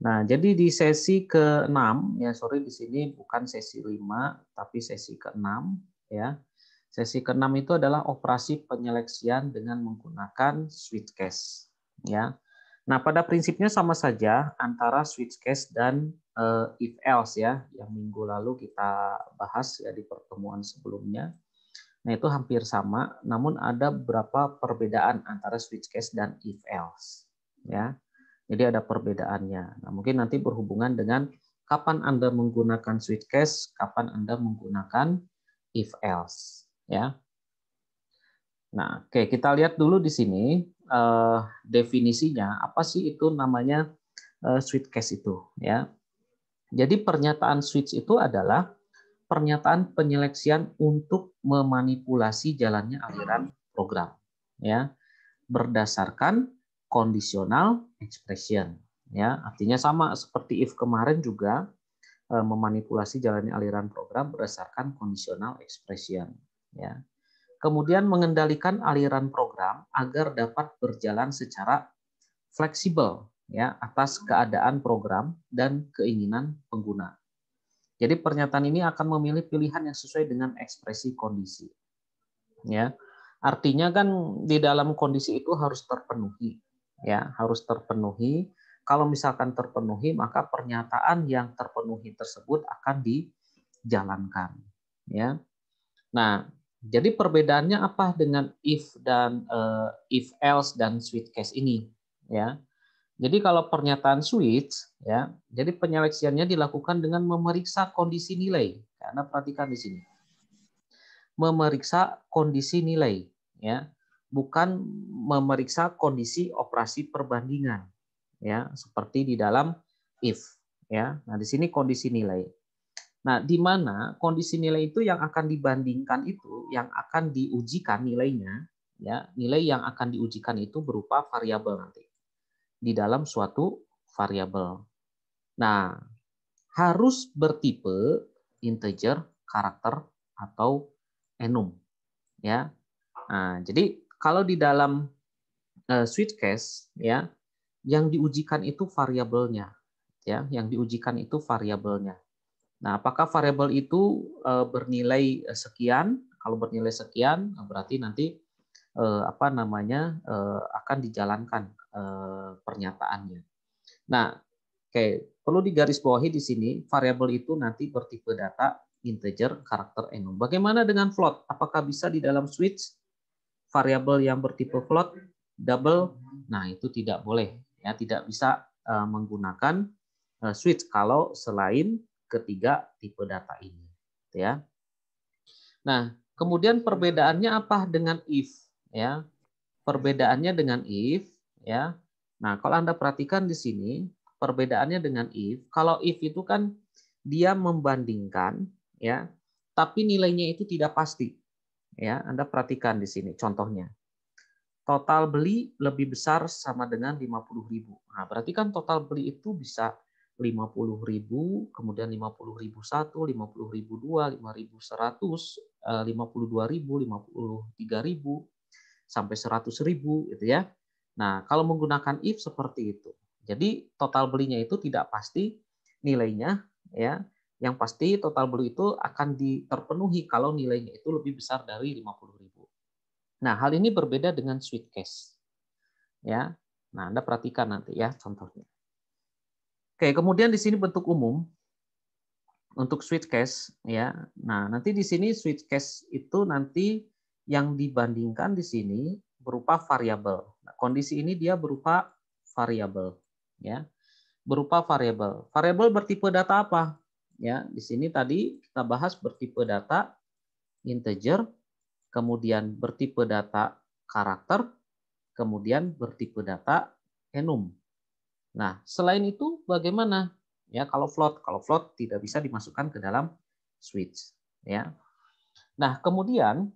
Nah, jadi di sesi ke-6 ya, sorry di sini bukan sesi 5 tapi sesi ke-6 ya. Sesi ke-6 itu adalah operasi penyeleksian dengan menggunakan switch case ya. Nah, pada prinsipnya sama saja antara switch case dan uh, if else ya yang minggu lalu kita bahas ya di pertemuan sebelumnya. Nah, itu hampir sama, namun ada beberapa perbedaan antara switch case dan if else ya. Jadi ada perbedaannya. Nah, mungkin nanti berhubungan dengan kapan Anda menggunakan switch case, kapan Anda menggunakan if else, ya. Nah, oke, kita lihat dulu di sini uh, definisinya apa sih itu namanya uh, eh, switch case itu, ya. Jadi pernyataan switch itu adalah pernyataan penyeleksian untuk memanipulasi jalannya aliran program, ya, berdasarkan kondisional expression. Ya, artinya sama seperti if kemarin juga eh, memanipulasi jalannya aliran program berdasarkan conditional expression. Ya. Kemudian mengendalikan aliran program agar dapat berjalan secara fleksibel ya atas keadaan program dan keinginan pengguna. Jadi pernyataan ini akan memilih pilihan yang sesuai dengan ekspresi kondisi. Ya. Artinya kan di dalam kondisi itu harus terpenuhi ya harus terpenuhi. Kalau misalkan terpenuhi, maka pernyataan yang terpenuhi tersebut akan dijalankan. Ya, nah jadi perbedaannya apa dengan if dan uh, if else dan switch case ini? Ya, jadi kalau pernyataan switch, ya, jadi penyeleksiannya dilakukan dengan memeriksa kondisi nilai. Karena perhatikan di sini, memeriksa kondisi nilai. Ya, bukan memeriksa kondisi operasi perbandingan ya seperti di dalam if ya. Nah, di sini kondisi nilai. Nah, di mana kondisi nilai itu yang akan dibandingkan itu yang akan diujikan nilainya ya, nilai yang akan diujikan itu berupa variabel nanti di dalam suatu variabel. Nah, harus bertipe integer, karakter atau enum ya. Nah, jadi kalau di dalam uh, eh, switch case ya, yang diujikan itu variabelnya, ya, yang diujikan itu variabelnya. Nah, apakah variabel itu uh, bernilai eh, sekian? Kalau bernilai sekian, berarti nanti uh, apa namanya uh, akan dijalankan uh, pernyataannya. Nah, oke, okay. perlu digarisbawahi di sini variabel itu nanti bertipe data integer, karakter, enum. Bagaimana dengan float? Apakah bisa di dalam switch? variabel yang bertipe float, double, nah itu tidak boleh ya tidak bisa eh, menggunakan eh, switch kalau selain ketiga tipe data ini gitu ya. Nah, kemudian perbedaannya apa dengan if ya? Perbedaannya dengan if ya. Nah, kalau Anda perhatikan di sini perbedaannya dengan if, kalau if itu kan dia membandingkan ya, tapi nilainya itu tidak pasti Ya, Anda perhatikan di sini contohnya. Total beli lebih besar sama dengan 50.000. Nah, berarti kan total beli itu bisa 50.000, kemudian 50.001, 50.000 5.100, 52.000, 53.000 sampai 100.000 gitu ya. Nah, kalau menggunakan if seperti itu. Jadi total belinya itu tidak pasti nilainya ya yang pasti total blue itu akan terpenuhi kalau nilainya itu lebih besar dari 50.000. Nah, hal ini berbeda dengan sweet case, Ya. Nah, Anda perhatikan nanti ya contohnya. Oke, kemudian di sini bentuk umum untuk sweet case, ya. Nah, nanti di sini sweet case itu nanti yang dibandingkan di sini berupa variabel. Nah, kondisi ini dia berupa variabel ya. Berupa variabel. Variabel bertipe data apa? Ya, di sini tadi kita bahas bertipe data integer, kemudian bertipe data karakter, kemudian bertipe data enum. Nah, selain itu bagaimana? Ya, kalau float, kalau float tidak bisa dimasukkan ke dalam switch, ya. Nah, kemudian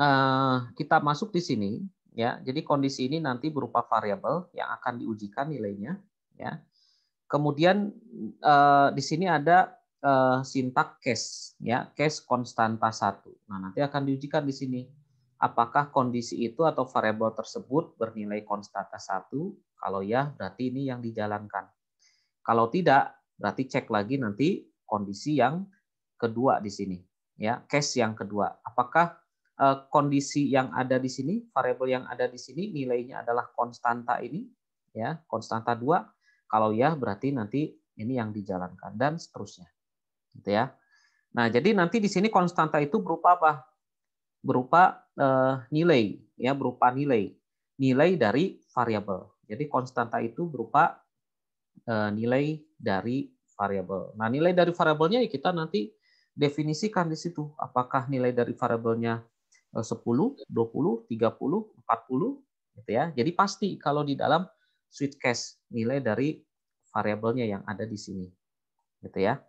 eh, kita masuk di sini, ya. Jadi kondisi ini nanti berupa variabel yang akan diujikan nilainya, ya. Kemudian eh, di sini ada eh, sintak case ya, case konstanta satu. Nah, nanti akan diujikan di sini apakah kondisi itu atau variabel tersebut bernilai konstanta satu. Kalau ya, berarti ini yang dijalankan. Kalau tidak, berarti cek lagi nanti kondisi yang kedua di sini ya, case yang kedua. Apakah eh, kondisi yang ada di sini, variabel yang ada di sini nilainya adalah konstanta ini ya, konstanta dua kalau ya berarti nanti ini yang dijalankan dan seterusnya. Gitu ya. Nah, jadi nanti di sini konstanta itu berupa apa? Berupa eh, nilai ya, berupa nilai. Nilai dari variabel. Jadi konstanta itu berupa eh, nilai dari variabel. Nah, nilai dari variabelnya ya kita nanti definisikan di situ apakah nilai dari variabelnya 10, 20, 30, 40 gitu ya. Jadi pasti kalau di dalam sweet cash, nilai dari variabelnya yang ada di sini. Gitu ya.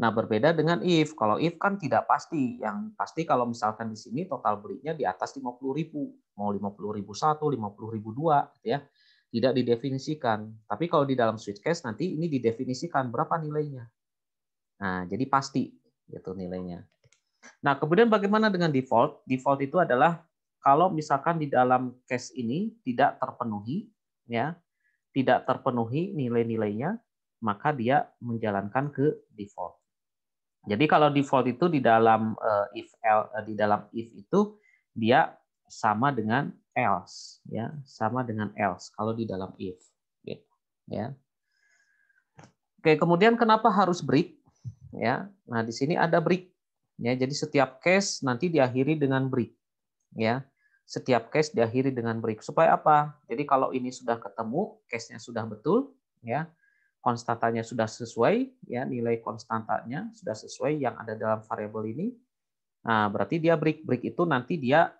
Nah, berbeda dengan if. Kalau if kan tidak pasti. Yang pasti kalau misalkan di sini total belinya di atas 50.000, mau satu, ribu dua, gitu ya. Tidak didefinisikan. Tapi kalau di dalam switch case nanti ini didefinisikan berapa nilainya. Nah, jadi pasti gitu nilainya. Nah, kemudian bagaimana dengan default? Default itu adalah kalau misalkan di dalam case ini tidak terpenuhi ya tidak terpenuhi nilai-nilainya, maka dia menjalankan ke default. Jadi kalau default itu di dalam eh, if L, eh, di dalam if itu dia sama dengan else ya, sama dengan else kalau di dalam if ya. Oke, kemudian kenapa harus break ya? Nah, di sini ada break ya. Jadi setiap case nanti diakhiri dengan break ya setiap case diakhiri dengan break. Supaya apa? Jadi kalau ini sudah ketemu, case-nya sudah betul, ya konstatanya sudah sesuai, ya nilai konstantanya sudah sesuai yang ada dalam variabel ini. Nah, berarti dia break. Break itu nanti dia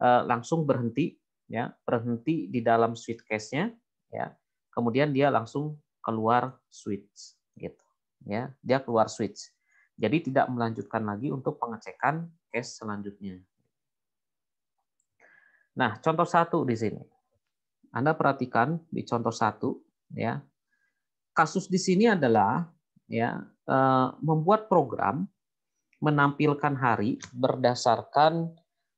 eh, langsung berhenti, ya berhenti di dalam switch case-nya, ya. Kemudian dia langsung keluar switch, gitu. Ya, dia keluar switch. Jadi tidak melanjutkan lagi untuk pengecekan case selanjutnya. Nah, contoh satu di sini. Anda perhatikan di contoh satu, ya. Kasus di sini adalah ya eh, membuat program menampilkan hari berdasarkan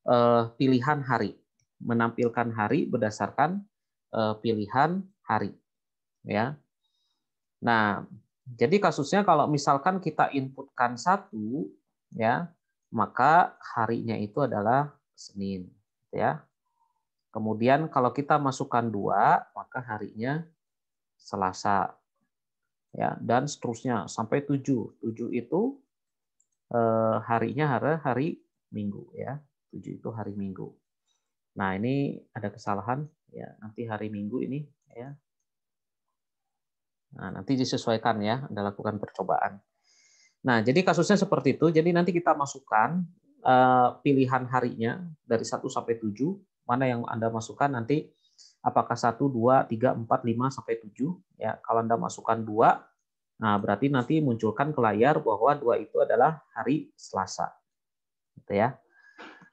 eh, pilihan hari, menampilkan hari berdasarkan eh, pilihan hari, ya. Nah, jadi kasusnya kalau misalkan kita inputkan satu, ya, maka harinya itu adalah Senin, ya. Kemudian kalau kita masukkan dua, maka harinya Selasa. Ya, dan seterusnya sampai tujuh. Tujuh itu eh, harinya hari hari Minggu ya. Tujuh itu hari Minggu. Nah, ini ada kesalahan ya. Nanti hari Minggu ini ya. Nah, nanti disesuaikan ya, Anda lakukan percobaan. Nah, jadi kasusnya seperti itu. Jadi nanti kita masukkan eh, pilihan harinya dari 1 sampai 7 mana yang Anda masukkan nanti apakah 1 2 3 4 5 sampai 7 ya. Kalau Anda masukkan 2 nah berarti nanti munculkan ke layar bahwa 2 itu adalah hari Selasa. Gitu ya.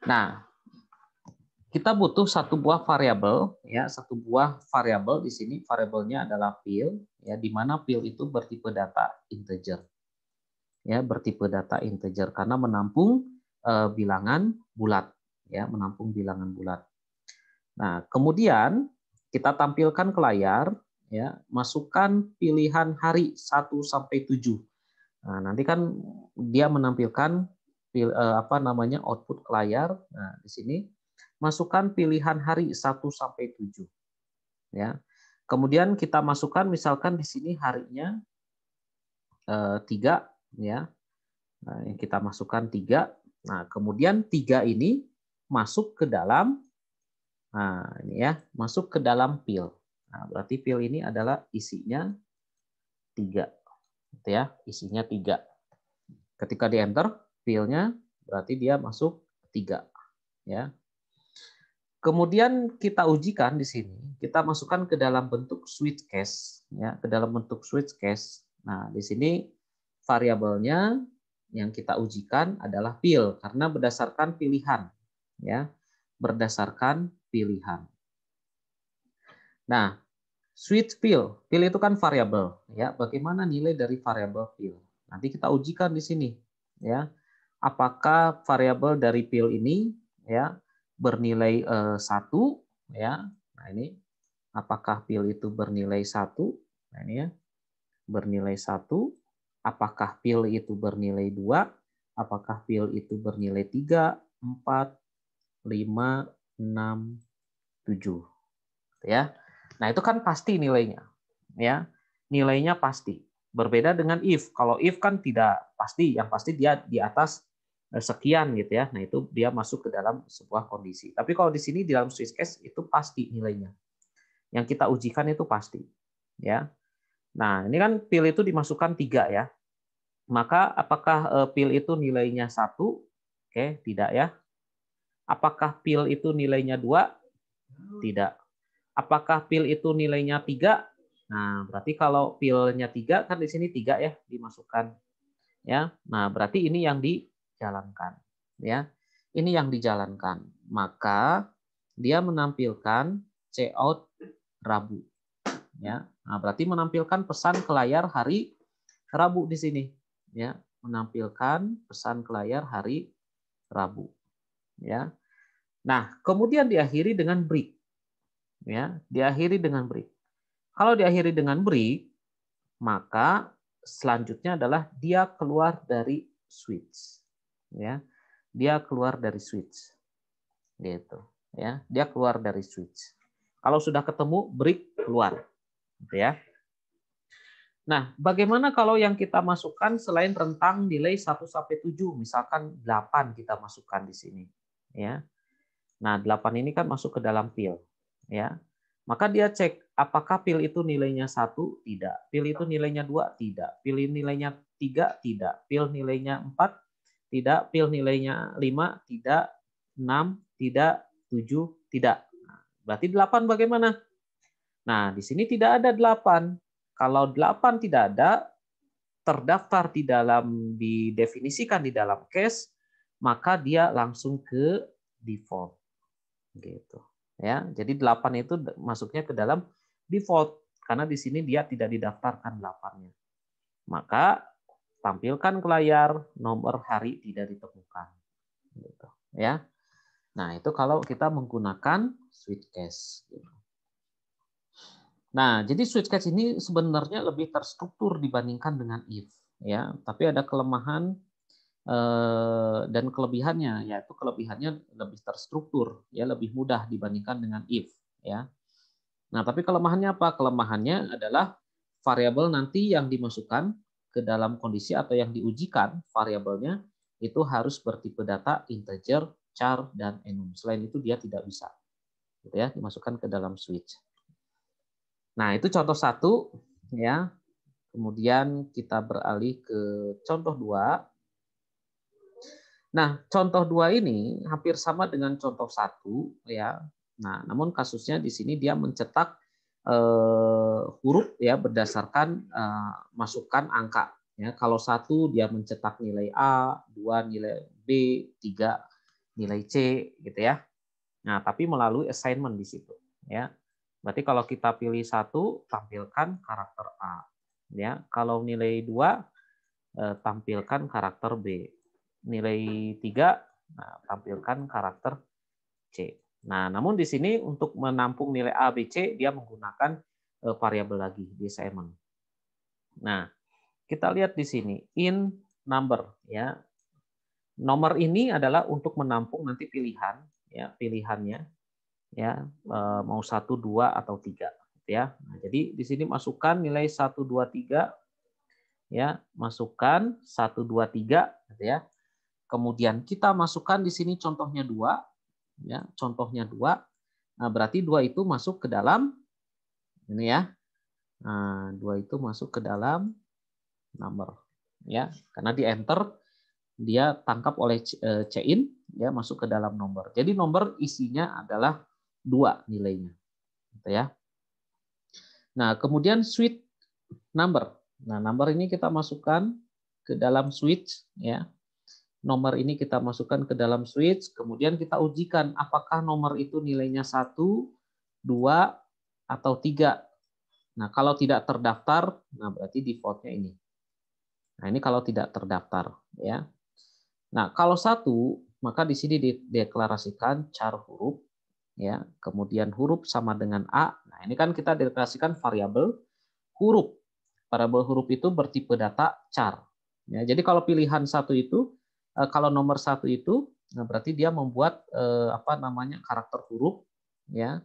Nah, kita butuh satu buah variabel ya satu buah variabel di sini variabelnya adalah field ya di mana field itu bertipe data integer ya bertipe data integer karena menampung e, bilangan bulat ya menampung bilangan bulat Nah, kemudian kita tampilkan ke layar ya, masukkan pilihan hari 1 sampai 7. Nah, nanti kan dia menampilkan eh, apa namanya output ke layar. Nah, di sini masukkan pilihan hari 1 sampai 7. Ya. Kemudian kita masukkan misalkan di sini harinya eh, 3 ya. Nah, kita masukkan 3. Nah, kemudian 3 ini masuk ke dalam Nah, ini ya, masuk ke dalam pil. Nah, berarti pil ini adalah isinya 3. Gitu ya, isinya 3. Ketika di enter, pilnya berarti dia masuk 3. Ya. Kemudian kita ujikan di sini, kita masukkan ke dalam bentuk switch case, ya, ke dalam bentuk switch case. Nah, di sini variabelnya yang kita ujikan adalah pil karena berdasarkan pilihan, ya, berdasarkan pilihan. Nah, switch fill, fill itu kan variabel, ya. Bagaimana nilai dari variabel fill? Nanti kita ujikan di sini, ya. Apakah variabel dari fill ini, ya, bernilai eh, satu, eh, ya. Nah ini, apakah fill itu bernilai satu? Nah ini ya, bernilai satu. Apakah fill itu bernilai dua? Apakah fill itu bernilai tiga, empat, lima, 6, 7. Ya. Nah, itu kan pasti nilainya. Ya. Nilainya pasti. Berbeda dengan if. Kalau if kan tidak pasti, yang pasti dia di atas eh, sekian gitu ya. Nah, itu dia masuk ke dalam sebuah kondisi. Tapi kalau di sini di dalam Swiss case itu pasti nilainya. Yang kita ujikan itu pasti. Ya. Nah, ini kan pil itu dimasukkan tiga ya. Maka apakah eh, pil itu nilainya satu? Oke, tidak ya. Apakah pil itu nilainya dua? Tidak. Apakah pil itu nilainya tiga? Nah, berarti kalau pilnya tiga kan di sini tiga ya dimasukkan. Ya. Nah, berarti ini yang dijalankan, ya. Ini yang dijalankan. Maka dia menampilkan out Rabu. Ya. Nah, berarti menampilkan pesan ke layar hari Rabu di sini, ya. Menampilkan pesan ke layar hari Rabu ya. Nah, kemudian diakhiri dengan break. Ya, diakhiri dengan break. Kalau diakhiri dengan break, maka selanjutnya adalah dia keluar dari switch. Ya. Dia keluar dari switch. Gitu, ya. Dia keluar dari switch. Kalau sudah ketemu break keluar. Gitu ya. Nah, bagaimana kalau yang kita masukkan selain rentang delay 1 sampai 7, misalkan 8 kita masukkan di sini ya. Nah, 8 ini kan masuk ke dalam pil, ya. Maka dia cek apakah pil itu nilainya satu Tidak. Pil itu nilainya dua Tidak. Pil nilainya tiga Tidak. Pil nilainya empat Tidak. Pil nilainya lima Tidak. enam Tidak. tujuh Tidak. Nah, berarti delapan bagaimana? Nah, di sini tidak ada delapan Kalau delapan tidak ada, terdaftar di dalam didefinisikan di dalam case maka dia langsung ke default. Gitu. Ya, jadi 8 itu masuknya ke dalam default karena di sini dia tidak didaftarkan 8-nya. Maka tampilkan ke layar nomor hari tidak ditemukan. Gitu. Ya. Nah, itu kalau kita menggunakan switch case. Gitu. Nah, jadi switch case ini sebenarnya lebih terstruktur dibandingkan dengan if, ya. Tapi ada kelemahan Eh, dan kelebihannya yaitu kelebihannya lebih terstruktur ya lebih mudah dibandingkan dengan if ya nah tapi kelemahannya apa kelemahannya adalah variabel nanti yang dimasukkan ke dalam kondisi atau yang diujikan variabelnya itu harus bertipe data integer char dan enum selain itu dia tidak bisa gitu ya dimasukkan ke dalam switch nah itu contoh satu ya kemudian kita beralih ke contoh dua Nah, contoh dua ini hampir sama dengan contoh satu, ya. Nah, namun kasusnya di sini dia mencetak eh, huruf ya berdasarkan eh, masukan angka. Ya, kalau satu dia mencetak nilai A, dua nilai B, tiga nilai C, gitu ya. Nah, tapi melalui assignment di situ, ya. Berarti kalau kita pilih satu, tampilkan karakter A. Ya, kalau nilai dua, eh, tampilkan karakter B nilai 3, nah, tampilkan karakter C. Nah, namun di sini untuk menampung nilai A, B, C, dia menggunakan uh, variabel lagi, di assignment. Nah, kita lihat di sini, in number. ya Nomor ini adalah untuk menampung nanti pilihan, ya pilihannya, ya eh, mau 1, 2, atau 3. ya. Nah, jadi di sini masukkan nilai 1 2 3 ya, masukkan 1 2 3 gitu ya. Kemudian kita masukkan di sini contohnya dua, ya contohnya dua. Nah, berarti dua itu masuk ke dalam ini ya. Nah, dua itu masuk ke dalam number ya karena di enter dia tangkap oleh chain e, ya masuk ke dalam nomor. Jadi nomor isinya adalah dua nilainya, gitu ya. Nah kemudian switch number. Nah number ini kita masukkan ke dalam switch ya nomor ini kita masukkan ke dalam switch, kemudian kita ujikan apakah nomor itu nilainya satu, dua atau tiga. Nah, kalau tidak terdaftar, nah berarti defaultnya ini. Nah, ini kalau tidak terdaftar. ya. Nah, kalau satu, maka di sini dideklarasikan char huruf. ya. Kemudian huruf sama dengan A. Nah, ini kan kita deklarasikan variabel huruf. Variabel huruf itu bertipe data char. Ya, jadi kalau pilihan satu itu Eh, kalau nomor satu itu nah berarti dia membuat eh, apa namanya karakter huruf ya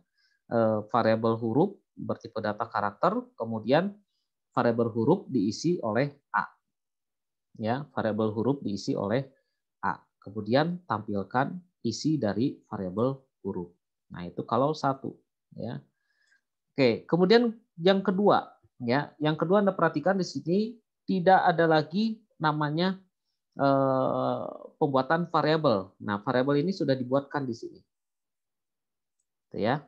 eh, variabel huruf bertipe data karakter kemudian variabel huruf diisi oleh a ya variabel huruf diisi oleh a kemudian tampilkan isi dari variabel huruf nah itu kalau satu ya oke kemudian yang kedua ya yang kedua anda perhatikan di sini tidak ada lagi namanya Eh, pembuatan variabel. Nah, variabel ini sudah dibuatkan di sini. Gitu ya.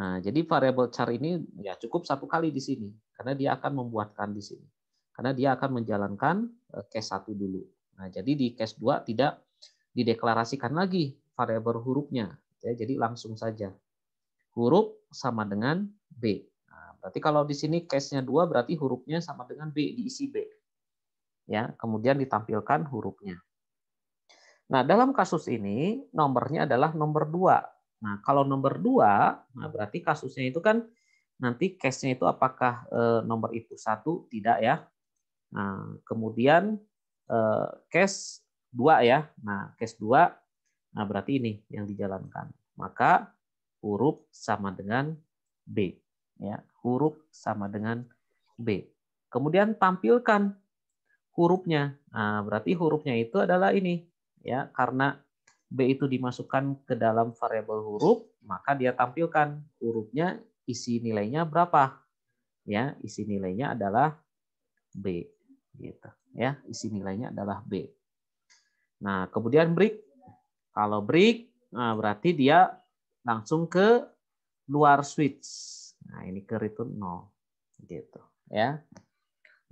Nah, jadi variabel char ini ya cukup satu kali di sini karena dia akan membuatkan di sini. Karena dia akan menjalankan eh, case 1 dulu. Nah, jadi di case 2 tidak dideklarasikan lagi variabel hurufnya. Ya, jadi langsung saja. Huruf sama dengan B. Nah, berarti kalau di sini case-nya 2 berarti hurufnya sama dengan B diisi B ya kemudian ditampilkan hurufnya. Nah, dalam kasus ini nomornya adalah nomor 2. Nah, kalau nomor 2, nah berarti kasusnya itu kan nanti case-nya itu apakah eh, nomor itu satu tidak ya. Nah, kemudian eh, case 2 ya. Nah, case 2 nah berarti ini yang dijalankan. Maka huruf sama dengan B ya. Huruf sama dengan B. Kemudian tampilkan hurufnya. Nah, berarti hurufnya itu adalah ini ya, karena B itu dimasukkan ke dalam variabel huruf, maka dia tampilkan hurufnya isi nilainya berapa. Ya, isi nilainya adalah B gitu ya, isi nilainya adalah B. Nah, kemudian break. Kalau break nah berarti dia langsung ke luar switch. Nah, ini ke return 0 gitu ya.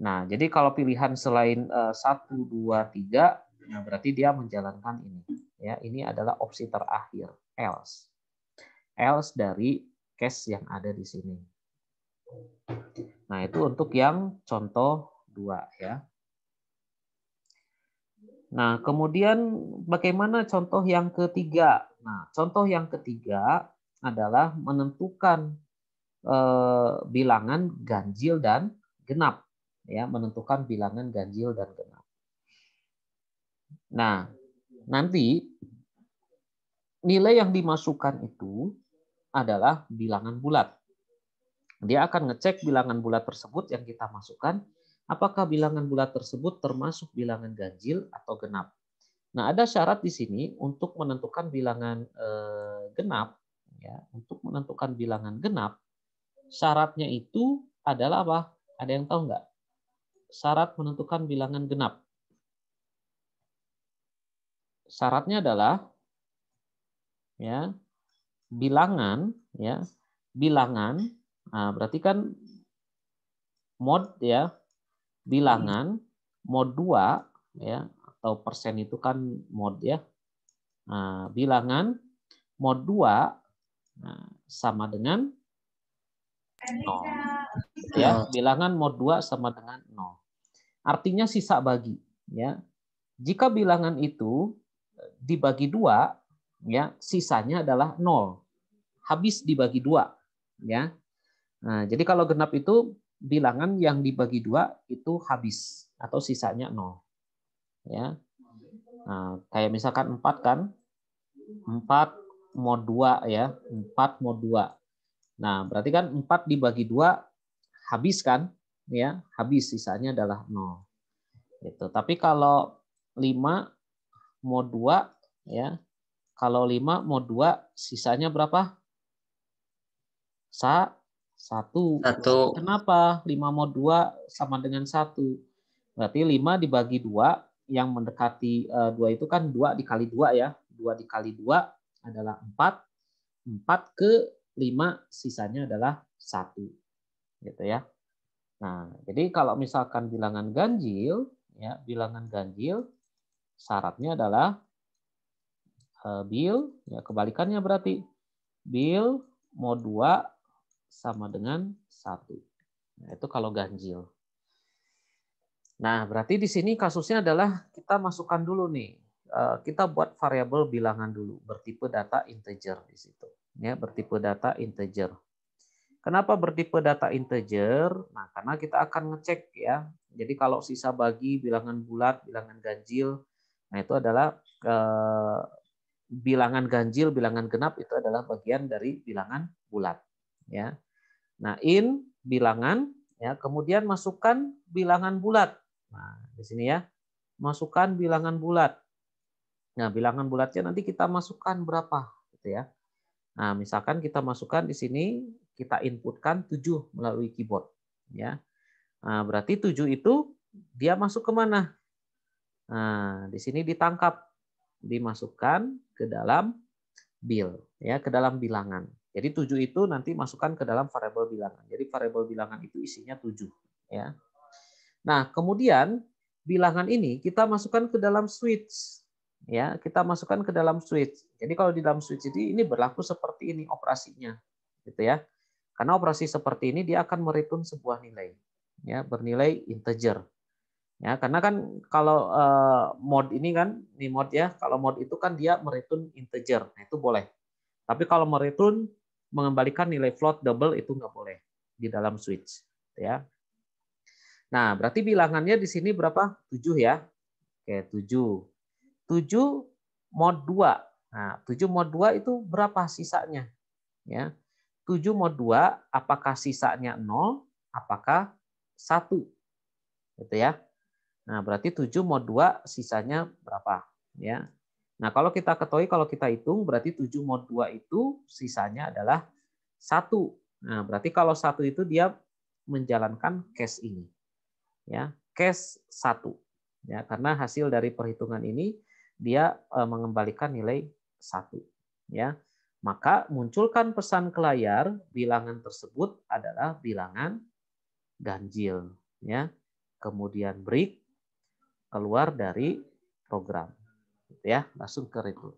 Nah, jadi kalau pilihan selain eh, satu, dua, tiga, nah berarti dia menjalankan ini. Ya, ini adalah opsi terakhir, else. Else dari case yang ada di sini. Nah, itu untuk yang contoh dua ya. Nah, kemudian bagaimana contoh yang ketiga? Nah, contoh yang ketiga adalah menentukan eh, bilangan ganjil dan genap ya menentukan bilangan ganjil dan genap. Nah, nanti nilai yang dimasukkan itu adalah bilangan bulat. Dia akan ngecek bilangan bulat tersebut yang kita masukkan, apakah bilangan bulat tersebut termasuk bilangan ganjil atau genap. Nah, ada syarat di sini untuk menentukan bilangan eh, genap ya, untuk menentukan bilangan genap syaratnya itu adalah apa? Ada yang tahu nggak? syarat menentukan bilangan genap. Syaratnya adalah ya bilangan ya bilangan nah berarti kan mod ya bilangan mod 2 ya atau persen itu kan mod ya nah, bilangan mod 2 nah, sama dengan 0 ya bilangan mod 2 sama dengan 0 Artinya sisa bagi. Ya. Jika bilangan itu eh, dibagi dua, ya sisanya adalah nol. Habis dibagi dua. Ya. Nah, jadi kalau genap itu bilangan yang dibagi dua itu habis atau sisanya nol. Ya. Nah, kayak misalkan empat kan? empat mod dua ya. empat mod dua. Nah, berarti kan empat dibagi dua habis kan? ya habis sisanya adalah 0. Gitu. Tapi kalau 5 mod 2 ya. Kalau 5 mod 2 sisanya berapa? Sa satu. satu. Kenapa 5 mod 2 sama dengan satu? Berarti 5 dibagi dua yang mendekati eh, dua itu kan dua dikali dua ya. Dua dikali dua adalah 4. 4 ke 5 sisanya adalah satu, gitu ya. Nah, jadi kalau misalkan bilangan ganjil, ya bilangan ganjil syaratnya adalah uh, bil, ya kebalikannya berarti bil mod 2 sama dengan 1. Nah, itu kalau ganjil. Nah, berarti di sini kasusnya adalah kita masukkan dulu nih eh, kita buat variabel bilangan dulu bertipe data integer di situ ya bertipe data integer Kenapa bertipe data integer? Nah, karena kita akan ngecek ya. Jadi kalau sisa bagi, bilangan bulat, bilangan ganjil, nah itu adalah eh, bilangan ganjil, bilangan genap itu adalah bagian dari bilangan bulat. Ya. Nah, in bilangan, ya kemudian masukkan bilangan bulat. Nah, di sini ya, masukkan bilangan bulat. Nah, bilangan bulatnya nanti kita masukkan berapa, gitu ya. Nah, misalkan kita masukkan di sini kita inputkan 7 melalui keyboard ya. Nah, berarti 7 itu dia masuk ke mana? Nah, di sini ditangkap, dimasukkan ke dalam bill ya, ke dalam bilangan. Jadi 7 itu nanti masukkan ke dalam variabel bilangan. Jadi variabel bilangan itu isinya 7 ya. Nah, kemudian bilangan ini kita masukkan ke dalam switch ya, kita masukkan ke dalam switch. Jadi kalau di dalam switch ini ini berlaku seperti ini operasinya gitu ya. Karena operasi seperti ini dia akan merhitung sebuah nilai, ya bernilai integer. Ya, karena kan kalau eh, mod ini kan, ini mod ya, kalau mod itu kan dia merhitung integer, nah itu boleh. Tapi kalau merhitung mengembalikan nilai float double itu nggak boleh di dalam switch, ya. Nah, berarti bilangannya di sini berapa? 7 ya. Oke, 7. 7 mod 2. Nah, 7 mod 2 itu berapa sisanya? Ya. 7 mod 2 apakah sisanya 0, apakah 1. Gitu ya. Nah, berarti 7 mod 2 sisanya berapa? Ya. Nah, kalau kita ketahui kalau kita hitung berarti 7 mod 2 itu sisanya adalah 1. Nah, berarti kalau 1 itu dia menjalankan case ini. Ya, case 1. Ya, karena hasil dari perhitungan ini dia eh, mengembalikan nilai 1. Ya. Maka munculkan pesan ke layar, bilangan tersebut adalah bilangan ganjil. Ya. Kemudian break, keluar dari program. Gitu ya Langsung ke itu.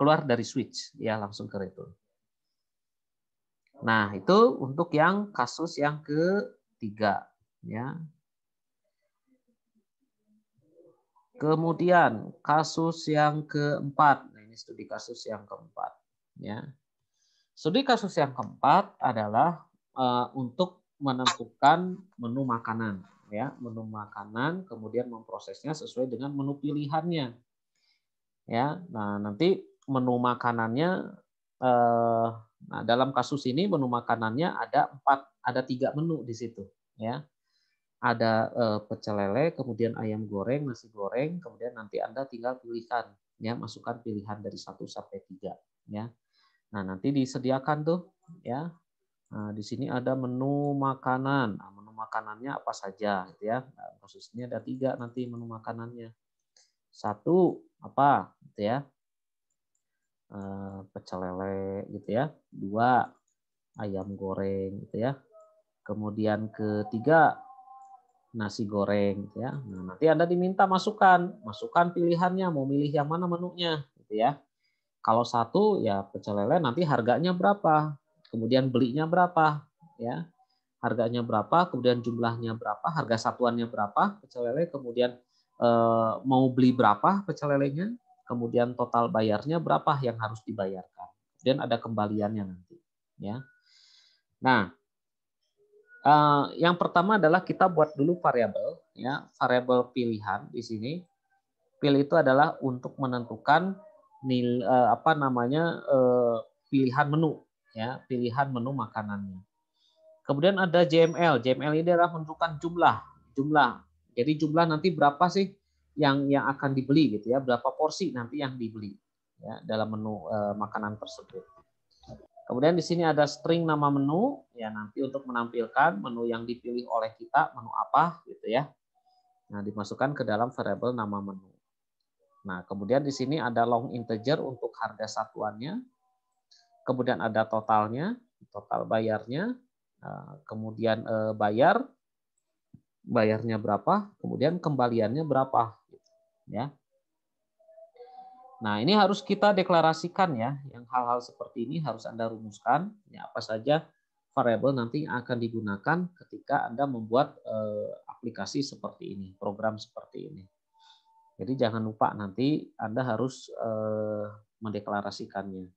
Keluar dari switch, ya langsung ke itu. Nah, itu untuk yang kasus yang ketiga. Ya. Kemudian kasus yang keempat. Nah, ini studi kasus yang keempat. Ya. Studi kasus yang keempat adalah uh, untuk menentukan menu makanan, ya, menu makanan, kemudian memprosesnya sesuai dengan menu pilihannya, ya. Nah, nanti menu makanannya, uh, nah dalam kasus ini menu makanannya ada empat, ada tiga menu di situ, ya. Ada eh, pecel lele, kemudian ayam goreng, nasi goreng, kemudian nanti anda tinggal pilihkan, ya, masukkan pilihan dari satu sampai tiga, ya. Nah, nanti disediakan tuh ya. Nah, di sini ada menu makanan. Nah, menu makanannya apa saja gitu ya. Nah, ada tiga nanti menu makanannya. Satu apa gitu ya. Eh, pecel lele gitu ya. Dua ayam goreng gitu ya. Kemudian ketiga nasi goreng gitu ya. Nah, nanti Anda diminta masukkan, masukan pilihannya mau milih yang mana menunya gitu ya. Kalau satu ya pecel lele nanti harganya berapa, kemudian belinya berapa, ya harganya berapa, kemudian jumlahnya berapa, harga satuannya berapa pecel lele, kemudian eh, mau beli berapa pecel lelenya, kemudian total bayarnya berapa yang harus dibayarkan, kemudian ada kembaliannya nanti, ya. Nah, Uh, yang pertama adalah kita buat dulu variabel, ya variabel pilihan di sini. Pilih itu adalah untuk menentukan nil uh, apa namanya uh, pilihan menu ya pilihan menu makanannya kemudian ada JML JML ini adalah menentukan jumlah jumlah jadi jumlah nanti berapa sih yang yang akan dibeli gitu ya berapa porsi nanti yang dibeli ya dalam menu uh, makanan tersebut kemudian di sini ada string nama menu ya nanti untuk menampilkan menu yang dipilih oleh kita menu apa gitu ya nah dimasukkan ke dalam variable nama menu Nah, kemudian di sini ada long integer untuk harga satuannya. Kemudian ada totalnya, total bayarnya. Eh, kemudian eh, bayar, bayarnya berapa, kemudian kembaliannya berapa. Ya. Nah, ini harus kita deklarasikan ya. Yang hal-hal seperti ini harus Anda rumuskan. Ya, apa saja variable nanti yang akan digunakan ketika Anda membuat eh, aplikasi seperti ini, program seperti ini. Jadi jangan lupa nanti Anda harus eh, mendeklarasikannya.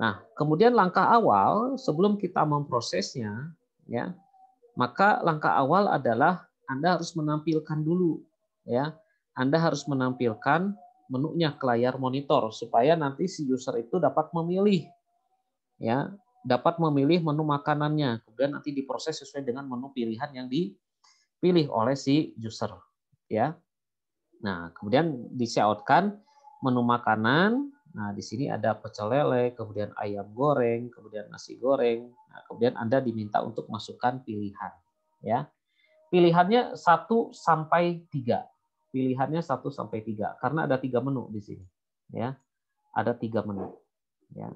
Nah, kemudian langkah awal sebelum kita memprosesnya, ya, maka langkah awal adalah Anda harus menampilkan dulu, ya, Anda harus menampilkan menunya ke layar monitor supaya nanti si user itu dapat memilih, ya, dapat memilih menu makanannya, kemudian nanti diproses sesuai dengan menu pilihan yang dipilih oleh si user, ya. Nah, kemudian disiautkan menu makanan. Nah, di sini ada pecel lele, kemudian ayam goreng, kemudian nasi goreng. Nah, kemudian Anda diminta untuk masukkan pilihan, ya. Pilihannya 1 sampai 3. Pilihannya 1 sampai 3 karena ada tiga menu di sini, ya. Ada tiga menu, ya.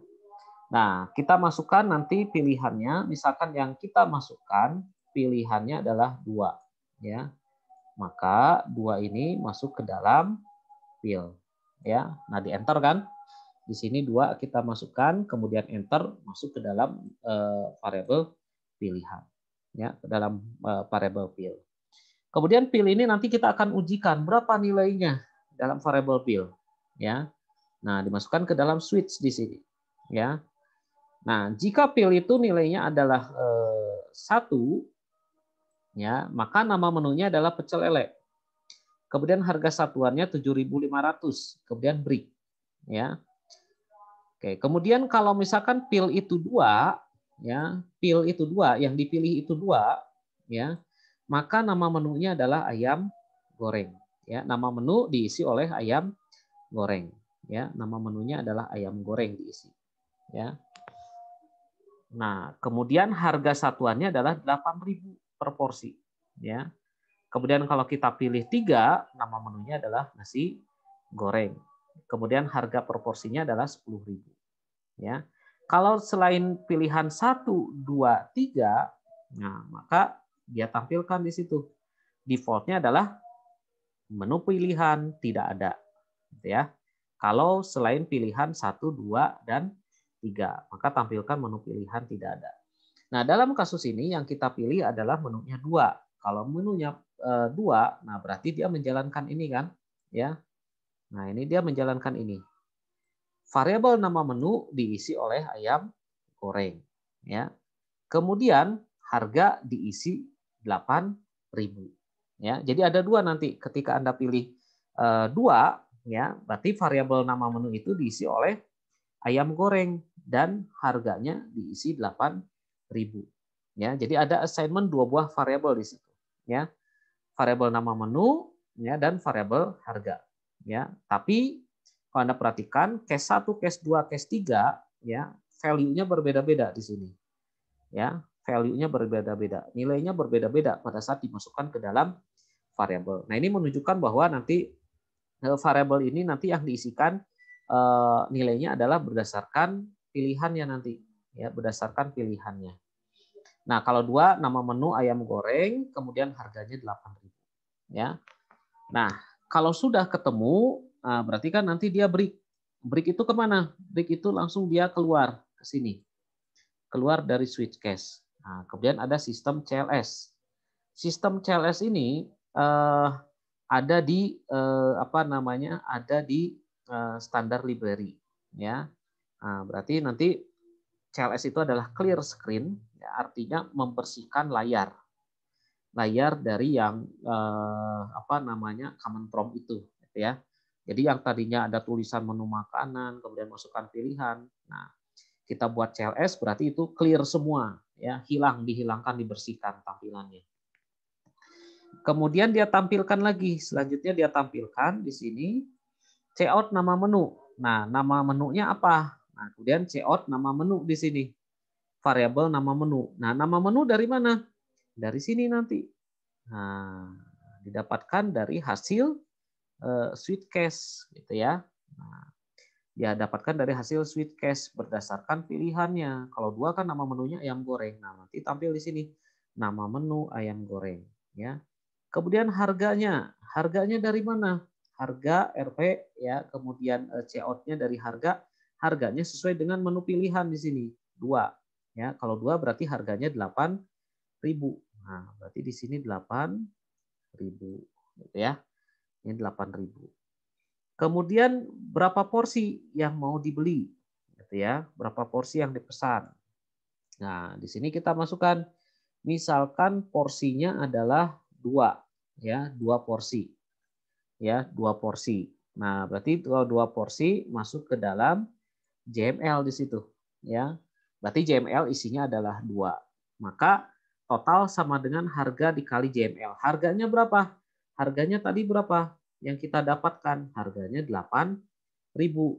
Nah, kita masukkan nanti pilihannya, misalkan yang kita masukkan pilihannya adalah dua, ya maka dua ini masuk ke dalam pil. Ya, nah di enter kan? Di sini dua kita masukkan, kemudian enter masuk ke dalam eh, variable variabel pilihan. Ya, ke dalam eh, variable variabel pil. Kemudian pil ini nanti kita akan ujikan berapa nilainya dalam variable pil. Ya, nah dimasukkan ke dalam switch di sini. Ya, nah jika pil itu nilainya adalah eh, satu, ya maka nama menunya adalah pecel lele kemudian harga satuannya 7.500 kemudian brick ya oke kemudian kalau misalkan pil itu dua ya pil itu dua yang dipilih itu dua ya maka nama menunya adalah ayam goreng ya nama menu diisi oleh ayam goreng ya nama menunya adalah ayam goreng diisi ya nah kemudian harga satuannya adalah 8000 per porsi. Ya. Kemudian kalau kita pilih tiga, nama menunya adalah nasi goreng. Kemudian harga proporsinya adalah 10.000. Ya. Kalau selain pilihan satu dua tiga nah maka dia tampilkan di situ. Defaultnya adalah menu pilihan tidak ada. Gitu ya. Kalau selain pilihan satu dua dan tiga maka tampilkan menu pilihan tidak ada. Nah, dalam kasus ini yang kita pilih adalah menunya dua. Kalau menunya eh, dua, nah berarti dia menjalankan ini kan, ya. Nah, ini dia menjalankan ini. Variabel nama menu diisi oleh ayam goreng, ya. Kemudian harga diisi 8.000, ya. Jadi ada dua nanti ketika Anda pilih eh, dua, ya, berarti variabel nama menu itu diisi oleh ayam goreng dan harganya diisi 8000 ribu. Ya, jadi ada assignment dua buah variabel di situ. Ya, variabel nama menu ya dan variabel harga. Ya, tapi kalau Anda perhatikan case 1, case 2, case 3 ya, value-nya berbeda-beda di sini. Ya, value-nya berbeda-beda, nilainya berbeda-beda pada saat dimasukkan ke dalam variabel. Nah, ini menunjukkan bahwa nanti e, variabel ini nanti yang diisikan e, nilainya adalah berdasarkan pilihannya nanti, ya, berdasarkan pilihannya. Nah, kalau dua nama menu ayam goreng, kemudian harganya 8.000. Ya. Nah, kalau sudah ketemu, eh, berarti kan nanti dia break. Break itu kemana? Break itu langsung dia keluar ke sini. Keluar dari switch case. Nah, kemudian ada sistem CLS. Sistem CLS ini eh, ada di eh, apa namanya? Ada di eh, standar library, ya. Nah, berarti nanti CLS itu adalah clear screen, ya, artinya membersihkan layar, layar dari yang eh, apa namanya common prompt itu, gitu ya. Jadi yang tadinya ada tulisan menu makanan, kemudian masukkan pilihan. Nah, kita buat CLS berarti itu clear semua, ya hilang, dihilangkan, dibersihkan tampilannya. Kemudian dia tampilkan lagi, selanjutnya dia tampilkan di sini cout nama menu. Nah, nama menunya apa? Nah, kemudian cout nama menu di sini. Variabel nama menu. Nah, nama menu dari mana? Dari sini nanti. Nah, didapatkan dari hasil uh, sweet case gitu ya. Nah, ya dapatkan dari hasil sweet case berdasarkan pilihannya. Kalau dua kan nama menunya ayam goreng. Nah, nanti tampil di sini nama menu ayam goreng ya. Kemudian harganya, harganya dari mana? Harga RP ya, kemudian eh, cout-nya dari harga harganya sesuai dengan menu pilihan di sini dua ya kalau dua berarti harganya delapan ribu nah berarti di sini delapan ribu gitu ya ini delapan ribu kemudian berapa porsi yang mau dibeli gitu ya berapa porsi yang dipesan nah di sini kita masukkan misalkan porsinya adalah dua ya dua porsi ya dua porsi nah berarti kalau dua porsi masuk ke dalam JML di situ, ya. Berarti JML isinya adalah dua. Maka total sama dengan harga dikali JML. Harganya berapa? Harganya tadi berapa? Yang kita dapatkan harganya 8.000.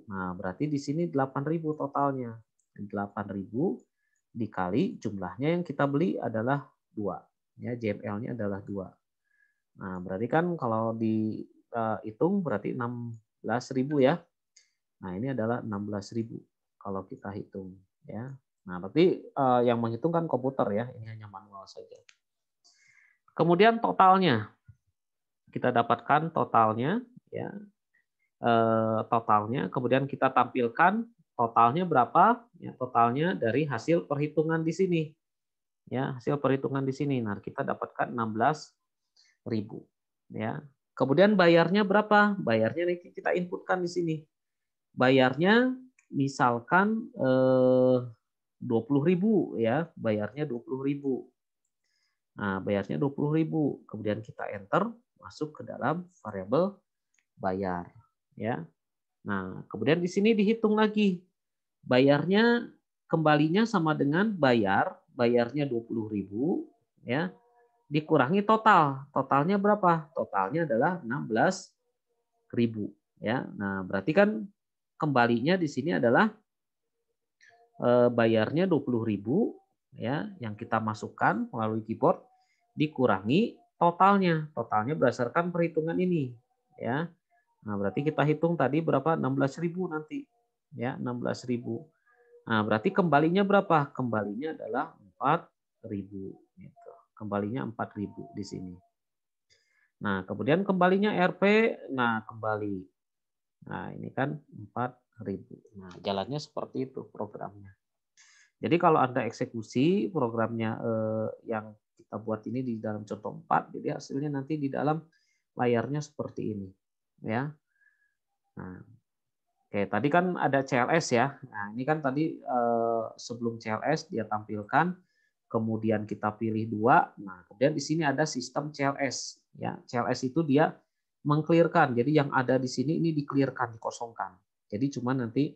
Nah, berarti di sini 8.000 totalnya. 8.000 dikali jumlahnya yang kita beli adalah dua. Ya, JML-nya adalah dua. Nah, berarti kan kalau dihitung eh, berarti 16.000 ya. Nah, ini adalah 16.000 kalau kita hitung ya. Nah, berarti uh, eh, yang menghitung kan komputer ya, ini hanya manual saja. Kemudian totalnya. Kita dapatkan totalnya ya. Uh, totalnya, kemudian kita tampilkan totalnya berapa? Ya, totalnya dari hasil perhitungan di sini. Ya, hasil perhitungan di sini. Nah, kita dapatkan 16.000 ya. Kemudian bayarnya berapa? Bayarnya nanti kita inputkan di sini bayarnya misalkan eh, dua puluh ya bayarnya 20.000 nah bayarnya 20.000 kemudian kita enter masuk ke dalam variabel bayar ya nah kemudian di sini dihitung lagi bayarnya kembalinya sama dengan bayar bayarnya 20.000 ya dikurangi total totalnya berapa totalnya adalah 16.000 ya nah berarti kan kembalinya di sini adalah eh, bayarnya 20.000 ya yang kita masukkan melalui keyboard dikurangi totalnya. Totalnya berdasarkan perhitungan ini ya. Nah, berarti kita hitung tadi berapa? 16.000 nanti. Ya, 16.000. Nah, berarti kembalinya berapa? Kembalinya adalah 4.000 gitu. Kembalinya 4.000 di sini. Nah, kemudian kembalinya RP, nah kembali Nah, ini kan 4000. Nah, jalannya seperti itu programnya. Jadi kalau Anda eksekusi programnya eh, yang kita buat ini di dalam contoh 4, jadi hasilnya nanti di dalam layarnya seperti ini, ya. Nah, oke, tadi kan ada CLS ya. Nah, ini kan tadi eh, sebelum CLS dia tampilkan kemudian kita pilih dua. Nah, kemudian di sini ada sistem CLS. Ya, CLS itu dia mengklirkan Jadi yang ada di sini ini diklirkan, dikosongkan. Jadi cuma nanti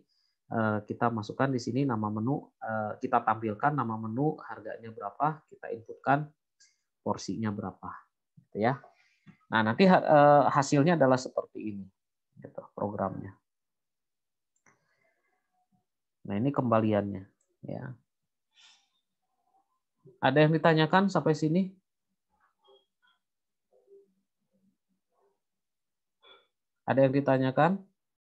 eh, kita masukkan di sini nama menu, eh, kita tampilkan nama menu, harganya berapa, kita inputkan porsinya berapa, gitu ya. Nah nanti eh, hasilnya adalah seperti ini, gitu programnya. Nah ini kembaliannya, ya. Ada yang ditanyakan sampai sini? Ada yang ditanyakan?